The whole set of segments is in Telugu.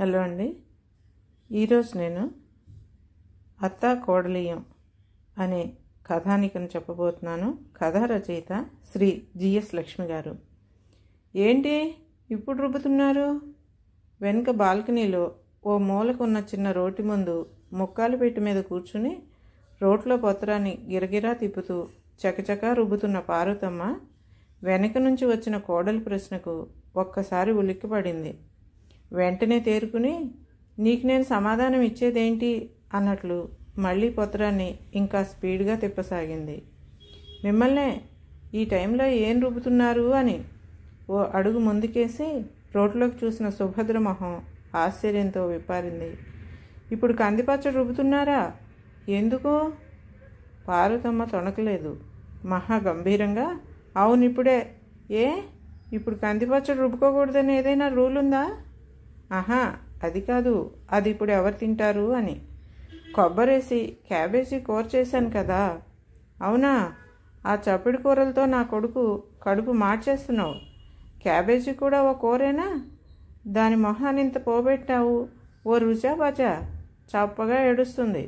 హలో అండి ఈరోజు నేను అత్త కోడలియం అనే కథానికను చెప్పబోతున్నాను కథ రచయిత శ్రీ జిఎస్ లక్ష్మి గారు ఏంటి ఇప్పుడు రుబ్బుతున్నారు వెనుక బాల్కనీలో ఓ మూలకున్న చిన్న రోటి ముందు ముక్కాలు పెట్టి మీద కూర్చుని రోట్లో పొత్తరాన్ని గిరగిరా తిప్పుతూ చకచకా రుబ్బుతున్న పారుతమ్మ వెనక నుంచి వచ్చిన కోడలి ప్రశ్నకు ఒక్కసారి ఉలిక్కిపడింది వెంటనే తేరుకుని నీకు నేను సమాధానం ఇచ్చేదేంటి అన్నట్లు మళ్ళీ పొత్రాన్ని ఇంకా స్పీడ్గా తిప్పసాగింది మిమ్మల్నే ఈ టైంలో ఏం రుబ్బుతున్నారు అని ఓ అడుగు ముందుకేసి రోడ్లోకి చూసిన సుభద్ర మొహం ఆశ్చర్యంతో విప్పారింది ఇప్పుడు కందిపచ్చడి రుబ్బుతున్నారా ఎందుకు పార్వతమ్మ తొణకలేదు మహా గంభీరంగా అవును ఇప్పుడే ఏ ఇప్పుడు కందిపచ్చడి రుబ్బుకోకూడదని ఏదైనా రూల్ ఉందా ఆహా అది కాదు అది ఇప్పుడు ఎవరు తింటారు అని కొబ్బరేసి క్యాబేజీ కూర చేశాను కదా అవునా ఆ చప్పడి కూరలతో నా కొడుకు కడుపు మార్చేస్తున్నావు క్యాబేజీ కూడా ఓ కూరేనా దాని మొహాన్ని ఇంత పోబెట్టావు ఓ రుచా బాచా చప్పగా ఏడుస్తుంది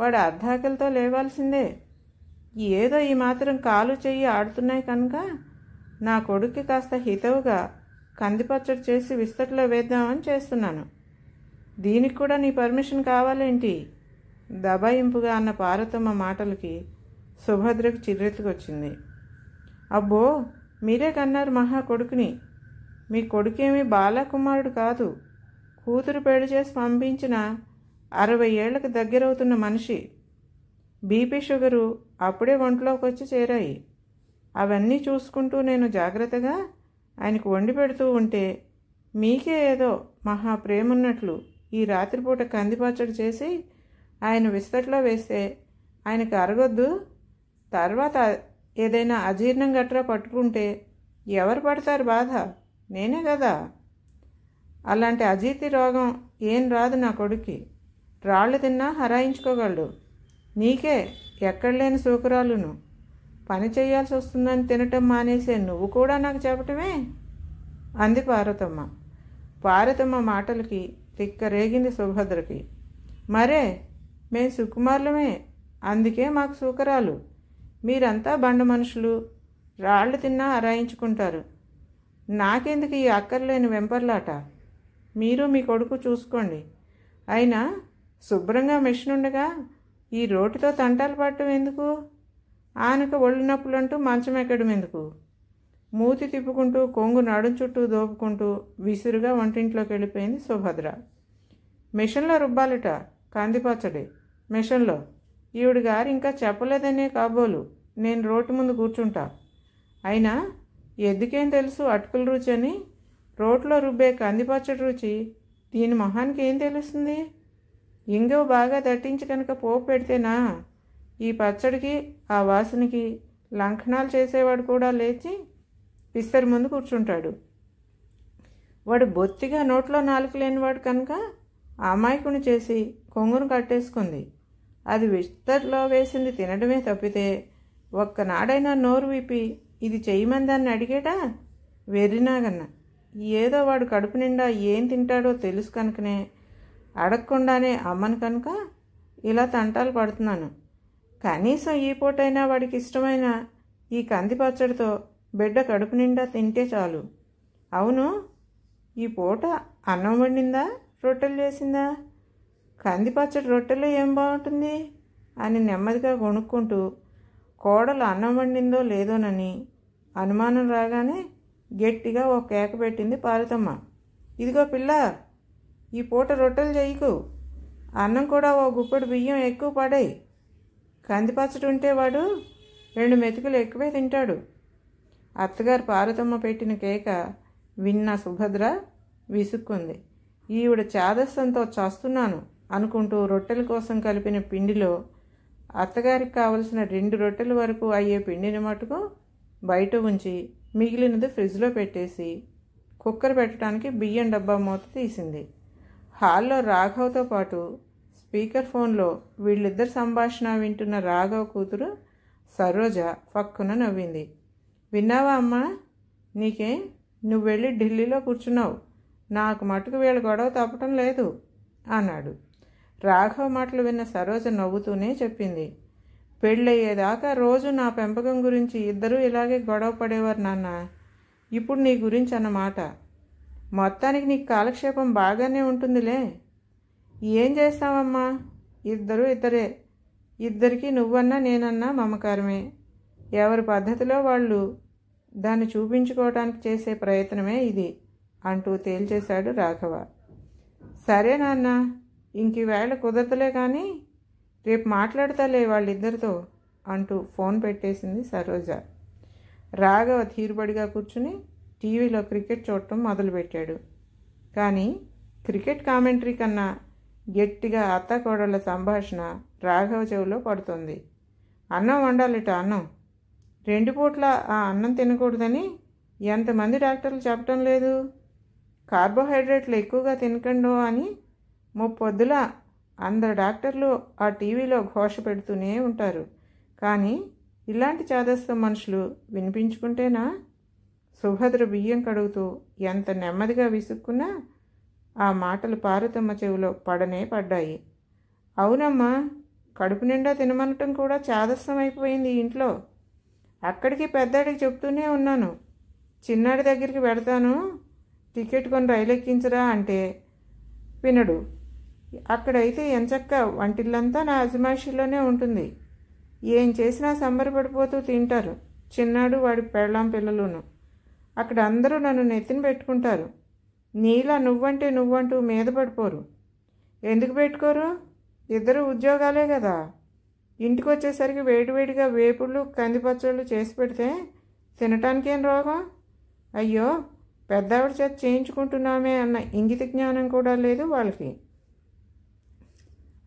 వాడు అర్ధాకలతో లేవాల్సిందే ఏదో ఈ మాత్రం కాలు చెయ్యి ఆడుతున్నాయి కనుక నా కొడుక్కి కాస్త హితవుగా కందిపచ్చడి చేసి విస్తట్లో వేద్దామని చేస్తున్నాను దీనికి కూడా నీ పర్మిషన్ కావాలేంటి దబాయింపుగా అన్న పార్వతమ్మ మాటలకి సుభద్రకు చిరెత్తుకొచ్చింది అబ్బో మీరే కన్నారు మహా కొడుకుని మీ కొడుకేమీ బాలకుమారుడు కాదు కూతురు పెళ్లి చేసి పంపించిన అరవై ఏళ్లకు దగ్గరవుతున్న మనిషి బీపీ షుగరు అప్పుడే ఒంట్లోకి వచ్చి చేరాయి అవన్నీ చూసుకుంటూ నేను జాగ్రత్తగా ఆయనకు వండి పెడుతూ ఉంటే మీకే ఏదో మహా ప్రేమున్నట్లు ఈ రాత్రిపూట కందిపచ్చడి చేసి ఆయన విస్తట్లో వేస్తే ఆయనకు అరగొద్దు తర్వాత ఏదైనా అజీర్ణం గట్రా పట్టుకుంటే ఎవరు పడతారు బాధ నేనే కదా అలాంటి అజీర్తి రోగం ఏం రాదు నా కొడుక్కి రాళ్ళు తిన్నా హరాయించుకోగలడు నీకే ఎక్కడలేని సూకురాలును పని చేయాల్సి వస్తుందని తినటం మానేసే నువ్వు కూడా నాకు చెప్పటమే అంది పార్వతమ్మ పార్వతమ్మ మాటలకి రేగింది సుభద్రకి మరే మేం సుకుమారులమే అందుకే మాకు సూకరాలు మీరంతా బండ మనుషులు రాళ్ళు తిన్నా అరాయించుకుంటారు నాకెందుకు ఈ అక్కర్లేని వెంపర్లాట మీరు మీ కొడుకు చూసుకోండి అయినా శుభ్రంగా మెషిన్ ఉండగా ఈ రోటితో తంటాలు పట్టడం ఎందుకు ఆయనకు ఒళ్ళు నొప్పులంటూ మంచం ఎక్కడం ఎందుకు మూతి తిప్పుకుంటూ కొంగు నడుం చుట్టూ దోపుకుంటూ విసురుగా వంటింట్లోకి వెళ్ళిపోయింది సుభద్ర మిషన్లో రుబ్బాలిట కందిపచ్చడి మిషన్లో ఈవిడ గారు ఇంకా చెప్పలేదనే కాబోలు నేను రోడ్డు ముందు కూర్చుంటా అయినా ఎందుకేం తెలుసు అటుకుల రుచి అని రోట్లో రుబ్బే కందిపచ్చడి రుచి దీని మొహానికి ఏం తెలుస్తుంది ఇంగో బాగా దట్టించి కనుక పోపు పెడితేనా ఈ పచ్చడికి ఆ వాసనకి లంఘనాలు చేసేవాడు కూడా లేచి పిస్తరి ముందు కూర్చుంటాడు వాడు బొత్తిగా నోట్లో నాలుక లేనివాడు కనుక అమాయకుని చేసి కొంగును కట్టేసుకుంది అది విస్తర్లో వేసింది తినడమే తప్పితే ఒక్కనాడైనా నోరు విప్పి ఇది చేయమందాన్ని అడిగేటా వెర్రినాగన్న ఏదో వాడు కడుపు నిండా ఏం తింటాడో తెలుసు కనుకనే అడగకుండానే అమ్మను కనుక ఇలా తంటాలు పడుతున్నాను కనీసం ఈ పూటైనా వాడికి ఇష్టమైన ఈ కంది పచ్చడితో బిడ్డ కడుపు నిండా తింటే చాలు అవును ఈ పూట అన్నం వండిందా రొట్టెలు చేసిందా కంది పచ్చడి రొట్టెలో ఏం బాగుంటుంది అని నెమ్మదిగా కొనుక్కుంటూ కోడలు అన్నం వండిందో లేదోనని అనుమానం రాగానే గట్టిగా ఒక కేక పెట్టింది పార్వతమ్మ ఇదిగో పిల్ల ఈ పూట రొట్టెలు చేయకు అన్నం కూడా ఓ గుప్పెడు బియ్యం ఎక్కువ పడాయి కందిపచ్చడి ఉంటే వాడు రెండు మెతుకులు ఎక్కువే తింటాడు అత్తగారు పార్వతమ్మ పెట్టిన కేక విన్న సుభద్ర విసుక్కుంది ఈవిడ చాదస్సంతో చస్తున్నాను అనుకుంటూ రొట్టెల కోసం కలిపిన పిండిలో అత్తగారికి కావలసిన రెండు రొట్టెల వరకు అయ్యే పిండిని మటుకు బయట ఉంచి మిగిలినది ఫ్రిడ్జ్లో పెట్టేసి కుక్కర్ పెట్టడానికి బియ్యం డబ్బా మూత తీసింది హాల్లో రాఘవ్తో పాటు స్పీకర్ ఫోన్లో వీళ్ళిద్దరు సంభాషణ వింటున్న రాఘవ కూతురు సరోజ ఫక్కున నవ్వింది విన్నావా అమ్మ నీకే నువ్వు వెళ్ళి ఢిల్లీలో కూర్చున్నావు నాకు మటుకు వీళ్ళ గొడవ తప్పటం లేదు అన్నాడు రాఘవ మాటలు విన్న సరోజ నవ్వుతూనే చెప్పింది పెళ్ళయ్యేదాకా రోజు నా పెంపకం గురించి ఇద్దరూ ఇలాగే గొడవ పడేవారు నాన్న ఇప్పుడు నీ గురించి అన్నమాట మొత్తానికి నీకు కాలక్షేపం బాగానే ఉంటుందిలే ఏం చేస్తావమ్మా ఇద్దరు ఇద్దరే ఇద్దరికి నువ్వన్నా నేనన్నా మమకారమే ఎవరి పద్ధతిలో వాళ్ళు దాన్ని చూపించుకోవటానికి చేసే ప్రయత్నమే ఇది అంటూ తేల్చేశాడు రాఘవ సరే నాన్న ఇంక వేళ కుదరతలే కానీ రేపు మాట్లాడతాలే వాళ్ళిద్దరితో అంటూ ఫోన్ పెట్టేసింది సరోజ రాఘవ తీరుబడిగా కూర్చుని టీవీలో క్రికెట్ చూడటం మొదలుపెట్టాడు కానీ క్రికెట్ కామెంటరీ కన్నా గట్టిగా అత్తకోడళ్ళ సంభాషణ రాఘవ చెవిలో పడుతుంది అన్నం వండాలిట అన్నం రెండు పూట్ల ఆ అన్నం తినకూడదని ఎంతమంది డాక్టర్లు చెప్పటం లేదు కార్బోహైడ్రేట్లు ఎక్కువగా తినకండు అని ముప్పొద్దుల అందరు డాక్టర్లు ఆ టీవీలో ఘోష పెడుతూనే ఉంటారు కానీ ఇలాంటి చాదస్త మనుషులు వినిపించుకుంటేనా సుభద్ర బియ్యం కడుగుతూ ఎంత నెమ్మదిగా విసుక్కున్నా ఆ మాటలు పారుతమ్మ చెవిలో పడనే పడ్డాయి అవునమ్మా కడుపు నిండా తినమనటం కూడా చాదస్సం అయిపోయింది ఇంట్లో అక్కడికి పెద్దాడికి చెప్తూనే ఉన్నాను చిన్నాడి దగ్గరికి పెడతాను టికెట్ కొని రైలు ఎక్కించరా అంటే వినడు అక్కడైతే ఎంచక్క వంటిల్లంతా నా అజమాయిషిలోనే ఉంటుంది ఏం చేసినా సంబరపడిపోతూ తింటారు చిన్నాడు వాడి పెళ్ళాం పిల్లలును అక్కడ అందరూ నన్ను నెత్తిన పెట్టుకుంటారు నీలా నువ్వంటే నువ్వంటూ మీద పడిపోరు ఎందుకు పెట్టుకోరు ఇద్దరు ఉద్యోగాలే కదా ఇంటికి వచ్చేసరికి వేడివేడిగా వేపుళ్ళు కందిపచ్చళ్ళు చేసి పెడితే తినటానికేం రోగం అయ్యో పెద్దావిడ చేత చేయించుకుంటున్నామే అన్న ఇంగిత జ్ఞానం కూడా లేదు వాళ్ళకి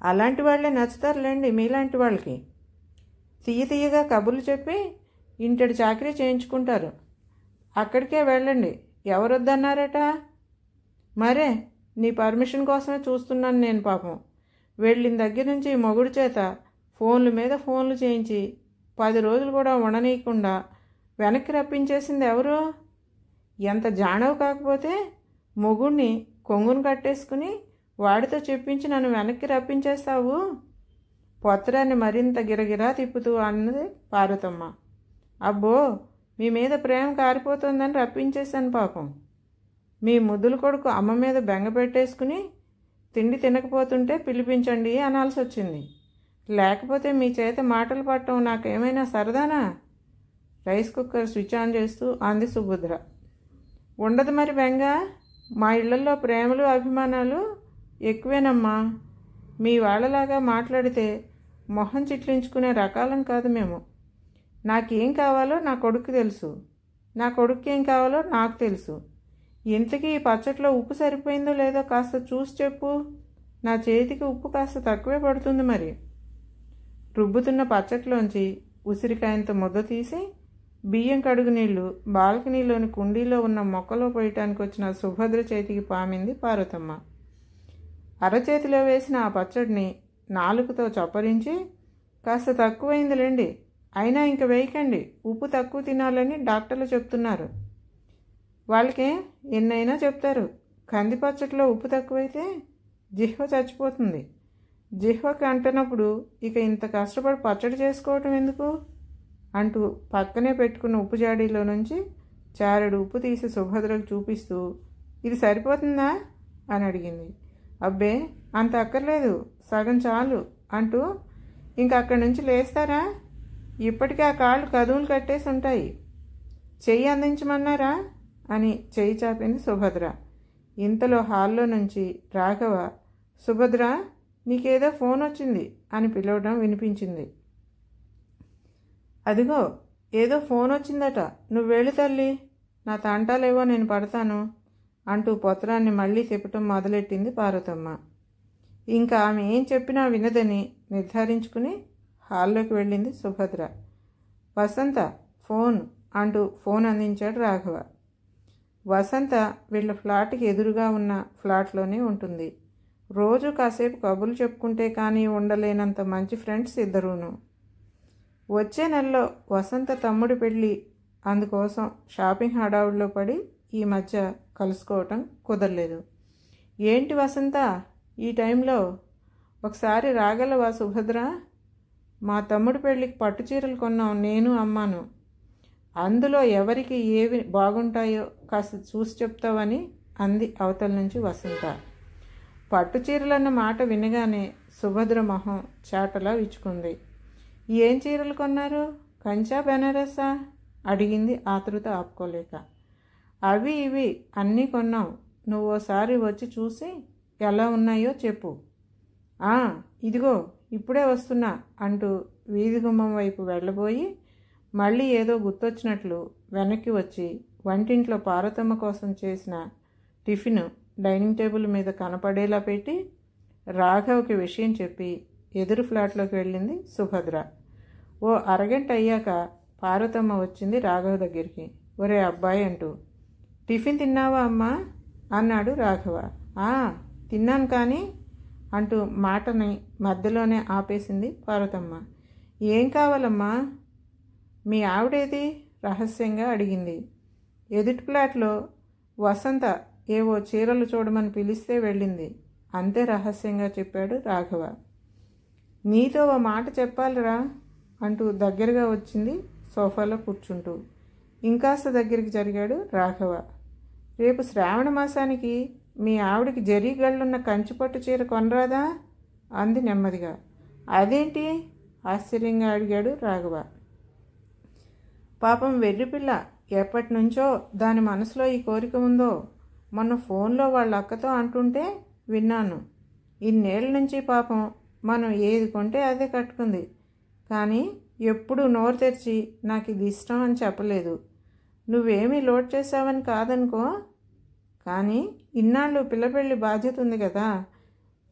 అలాంటి వాళ్ళే నచ్చుతారులేండి మీలాంటి వాళ్ళకి తీయ తీయగా కబుర్లు చెప్పి ఇంటి చాకరీ చేయించుకుంటారు అక్కడికే వెళ్ళండి ఎవరొద్దన్నారట మరే నీ పర్మిషన్ కోసమే చూస్తున్నాను నేను పాపం వెళ్ళిన దగ్గర నుంచి మొగుడు చేత ఫోన్ల మీద ఫోన్లు చేయించి పది రోజులు కూడా ఉండనీయకుండా వెనక్కి రప్పించేసింది ఎవరు ఎంత జానవు కాకపోతే మొగుడిని కొంగును కట్టేసుకుని వాడితో చెప్పించి నన్ను వెనక్కి రప్పించేస్తావు పొత్తరాన్ని మరింత గిరగిరా తిప్పుతూ అన్నది పార్వతమ్మ అబ్బో మీ మీద ప్రేమ కారిపోతుందని రప్పించేశాను పాపం మీ ముద్దుల కొడుకు అమ్మ మీద బెంగ పెట్టేసుకుని తిండి తినకపోతుంటే పిలిపించండి అనాల్సి వచ్చింది లేకపోతే మీ చేత మాటలు పట్టడం నాకేమైనా సరదానా రైస్ కుక్కర్ స్విచ్ ఆన్ చేస్తూ అంది సుభద్ర ఉండదు మరి బెంగ మా ఇళ్లలో ప్రేమలు అభిమానాలు ఎక్కువేనమ్మా మీ వాళ్ళలాగా మాట్లాడితే మొహం చిట్లించుకునే రకాలం కాదు మేము నాకేం కావాలో నా కొడుకు తెలుసు నా కొడుకు ఏం కావాలో నాకు తెలుసు ఇంతకీ ఈ పచ్చట్లో ఉప్పు సరిపోయిందో లేదో కాస్త చూసి చెప్పు నా చేతికి ఉప్పు కాస్త తక్కువే పడుతుంది మరి రుబ్బుతున్న పచ్చట్లోంచి ఉసిరికాయంతో ముద్ద తీసి బియ్యం కడుగు నీళ్లు బాల్కనీలోని కుండీలో ఉన్న మొక్కలో పోయటానికి వచ్చిన సుభద్ర చేతికి పామింది పార్వతమ్మ అరచేతిలో వేసిన ఆ పచ్చడిని నాలుగుతో చప్పరించి కాస్త తక్కువైందిలేండి అయినా ఇంక వేయకండి ఉప్పు తక్కువ తినాలని డాక్టర్లు చెప్తున్నారు వాళ్ళకి ఎన్నైనా చెప్తారు కందిపచ్చట్లో ఉప్పు తక్కువైతే జిహ్వ చచ్చిపోతుంది జిహ్వకి అంటున్నప్పుడు ఇక ఇంత కష్టపడి పచ్చడి చేసుకోవటం ఎందుకు అంటూ పక్కనే పెట్టుకున్న ఉప్పు జాడీలో నుంచి చారుడు ఉప్పు తీసి సుభద్రకు చూపిస్తూ ఇది సరిపోతుందా అని అడిగింది అబ్బే అంత అక్కర్లేదు సగం చాలు అంటూ ఇంక అక్కడి నుంచి లేస్తారా ఇప్పటికే ఆ కాళ్ళు కదువులు కట్టేసి ఉంటాయి చెయ్యి అందించమన్నారా అని చేయి చాపింది సుభద్ర ఇంతలో హాల్లో నుంచి రాఘవ సుభద్ర నీకేదో ఫోన్ వచ్చింది అని పిలవడం వినిపించింది అదిగో ఏదో ఫోన్ వచ్చిందట నువ్వు వెళ్ళి తల్లి నా తంటాలేవో నేను పడతాను అంటూ పొత్రాన్ని మళ్ళీ చెప్పటం మొదలెట్టింది పార్వతమ్మ ఇంకా ఆమె ఏం చెప్పినా వినదని నిర్ధారించుకుని హాల్లోకి వెళ్ళింది సుభద్ర వసంత ఫోన్ అంటూ ఫోన్ అందించాడు రాఘవ వసంత వీళ్ళ ఫ్లాట్కి ఎదురుగా ఉన్న ఫ్లాట్లోనే ఉంటుంది రోజు కాసేపు కబుర్లు చెప్పుకుంటే కానీ ఉండలేనంత మంచి ఫ్రెండ్స్ ఇద్దరును వచ్చే నెలలో వసంత తమ్ముడు పెళ్ళి అందుకోసం షాపింగ్ హడావుల్లో పడి ఈ మధ్య కలుసుకోవటం కుదరలేదు ఏంటి వసంత ఈ టైంలో ఒకసారి రాగలవా సుభద్ర మా తమ్ముడు పెళ్ళికి పట్టు చీరలు కొన్నాం నేను అమ్మాను అందులో ఎవరికి ఏవి బాగుంటాయో కాస్త చూసి చెప్తావని అంది అవతల నుంచి వసంత పట్టు చీరలన్న మాట వినగానే సుభద్ర మొహం చాటలా విచ్చుకుంది ఏం చీరలు కొన్నారు కంచా బెనారసా అడిగింది ఆతృత ఆపుకోలేక అవి ఇవి అన్నీ కొన్నావు నువ్వు వచ్చి చూసి ఎలా ఉన్నాయో చెప్పు ఇదిగో ఇప్పుడే వస్తున్నా అంటూ వీధి గుమ్మం వైపు వెళ్ళబోయి మళ్ళీ ఏదో గుర్తొచ్చినట్లు వెనక్కి వచ్చి వంటింట్లో పార్వతమ్మ కోసం చేసిన టిఫిన్ డైనింగ్ టేబుల్ మీద కనపడేలా పెట్టి రాఘవ్కి విషయం చెప్పి ఎదురు ఫ్లాట్లోకి వెళ్ళింది సుభద్ర ఓ అరగంట అయ్యాక పార్వతమ్మ వచ్చింది రాఘవ దగ్గరికి ఒరే అబ్బాయి అంటూ టిఫిన్ తిన్నావా అమ్మా అన్నాడు రాఘవ తిన్నాను కానీ అంటూ మాటని మధ్యలోనే ఆపేసింది పార్వతమ్మ ఏం కావాలమ్మా మీ ఆవిడేది రహస్యంగా అడిగింది ఎదుటి ప్లాట్లో వసంత ఏవో చీరలు చూడమని పిలిస్తే వెళ్ళింది అంతే రహస్యంగా చెప్పాడు రాఘవ నీతో ఓ మాట చెప్పాలిరా అంటూ దగ్గరగా వచ్చింది సోఫాలో కూర్చుంటూ ఇంకాస్త దగ్గరికి జరిగాడు రాఘవ రేపు శ్రావణ మాసానికి మీ ఆవిడకి జరీగళ్ళున్న కంచిపట్టు చీర కొనరాదా అంది నెమ్మదిగా అదేంటి ఆశ్చర్యంగా అడిగాడు రాఘవ పాపం వెర్రిపిల్ల ఎప్పటి నుంచో దాని మనసులో ఈ కోరిక ఉందో మొన్న ఫోన్లో వాళ్ళ అక్కతో అంటుంటే విన్నాను ఇన్నేళ్ళ నుంచి పాపం మనం ఏది కొంటే అదే కట్టుకుంది కానీ ఎప్పుడు నోరు తెరిచి నాకు ఇది ఇష్టం అని చెప్పలేదు నువ్వేమీ లోడ్ చేసావని కాదనుకో కానీ ఇన్నాళ్ళు పిల్లపెళ్ళి బాధ్యత ఉంది కదా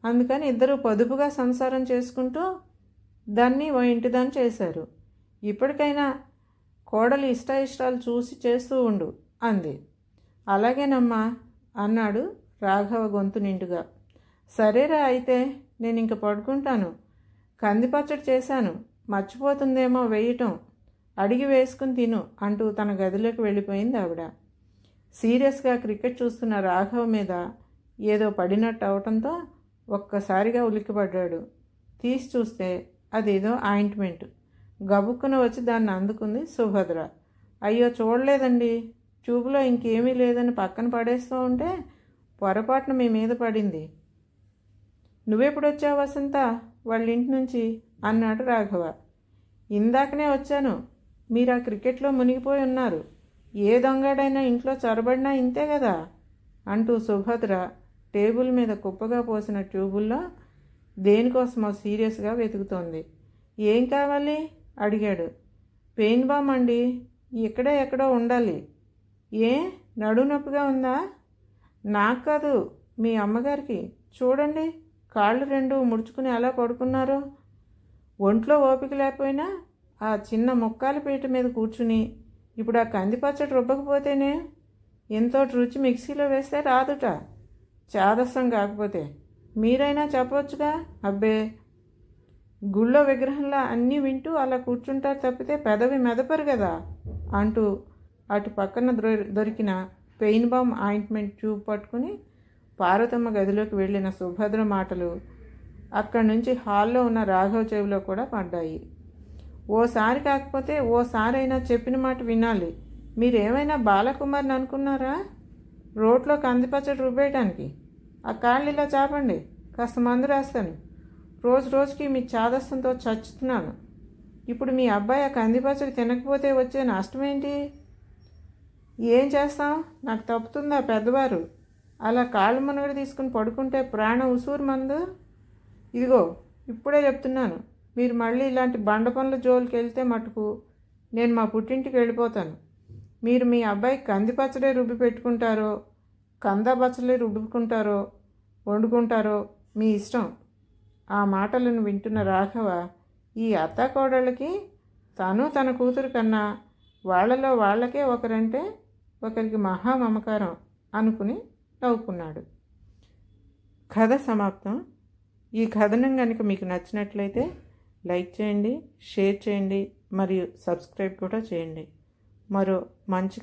అందుకని ఇద్దరు పొదుపుగా సంసారం చేసుకుంటూ దాన్ని ఓ ఇంటిదాన్ని చేశారు ఇప్పటికైనా కోడలు ఇష్ట ఇష్టాలు చూసి చేస్తూ ఉండు అంది అలాగేనమ్మా అన్నాడు రాఘవ గొంతు నిండుగా సరేరా అయితే నేను ఇంక పడుకుంటాను కందిపచ్చడి చేశాను మర్చిపోతుందేమో వేయటం అడిగి వేసుకుని తిను అంటూ తన గదిలోకి వెళ్ళిపోయింది ఆవిడ సీరియస్గా క్రికెట్ చూస్తున్న రాఘవ మీద ఏదో పడినట్టు అవటంతో ఒక్కసారిగా ఉలిక్కిపడ్డాడు తీసి చూస్తే అదేదో ఆయింట్మెంట్ గబుక్కున వచ్చి దాన్ని అందుకుంది సుభద్ర అయ్యో చూడలేదండి చూపులో ఇంకేమీ లేదని పక్కన పడేస్తూ ఉంటే పొరపాటున మీ మీద పడింది నువ్వెప్పుడు వచ్చావు వసంత వాళ్ళ ఇంటి నుంచి అన్నాడు రాఘవ ఇందాకనే వచ్చాను మీరు ఆ క్రికెట్లో మునిగిపోయి ఉన్నారు ఏ దొంగడైనా ఇంట్లో చొరబడినా ఇంతే కదా అంటూ సుభద్ర టేబుల్ మీద కుప్పగా పోసిన ట్యూబుల్లో దేనికోసమో సీరియస్గా వెతుకుతోంది ఏం కావాలి అడిగాడు పెయిన్ బామ్ అండి ఇక్కడ ఎక్కడో ఉండాలి ఏ నడు నొప్పిగా ఉందా నాకు కాదు మీ అమ్మగారికి చూడండి కాళ్ళు రెండు ముడుచుకుని ఎలా పడుకున్నారు ఒంట్లో ఓపిక లేకపోయినా ఆ చిన్న ముక్కాల పీట మీద కూర్చుని ఇప్పుడు ఆ కందిపచ్చడి రుబ్బకపోతేనే ఎంతో రుచి మిక్సీలో వేస్తే రాదుట చాదస్సం కాకపోతే మీరైనా చెప్పవచ్చుగా అబ్బే గుళ్ళో విగ్రహంలా అన్నీ వింటూ అలా కూర్చుంటారు తప్పితే పెదవి మెదపరు కదా అంటూ అటు పక్కన దొరికిన పెయిన్ బామ్ ఆయింట్మెంట్ ట్యూబ్ పట్టుకుని పార్వతమ్మ గదిలోకి వెళ్ళిన సుభద్ర మాటలు అక్కడి నుంచి హాల్లో ఉన్న రాఘవ చెవిలో కూడా పడ్డాయి ఓసారి కాకపోతే ఓసారైనా చెప్పిన మాట వినాలి మీరేమైనా బాలకుమార్ని అనుకున్నారా రోడ్లో కందిపచ్చడి రుబ్బేయడానికి ఆ కాళ్ళు ఇలా చాపండి కాస్త మందు రాస్తాను రోజు రోజుకి మీ చాదస్తంతో చచ్చుతున్నాను ఇప్పుడు మీ అబ్బాయి ఆ కందిపచ్చడి తినకపోతే వచ్చే నష్టం ఏంటి ఏం చేస్తాం నాకు తప్పుతుందా పెద్దవారు అలా కాళ్ళు మునగడ తీసుకుని పడుకుంటే ప్రాణం ఉసూరు మందు ఇదిగో ఇప్పుడే చెప్తున్నాను మీరు మళ్ళీ ఇలాంటి బండ పనుల జోలికి వెళ్తే మటుకు నేను మా పుట్టింటికి వెళ్ళిపోతాను మీరు మీ అబ్బాయి కంది పచ్చడే రుబ్బి పెట్టుకుంటారో కంద పచ్చడే రుబ్బుకుంటారో వండుకుంటారో మీ ఇష్టం ఆ మాటలను వింటున్న రాఘవ ఈ అత్తాకోడళ్ళకి తను తన కూతురు కన్నా వాళ్లలో వాళ్ళకే ఒకరంటే ఒకరికి మహా మమకారం అనుకుని నవ్వుకున్నాడు కథ సమాప్తం ఈ కథనం కనుక మీకు నచ్చినట్లయితే లైక్ చేయండి షేర్ చేయండి మరియు సబ్స్క్రైబ్ కూడా చేయండి మరో మంచి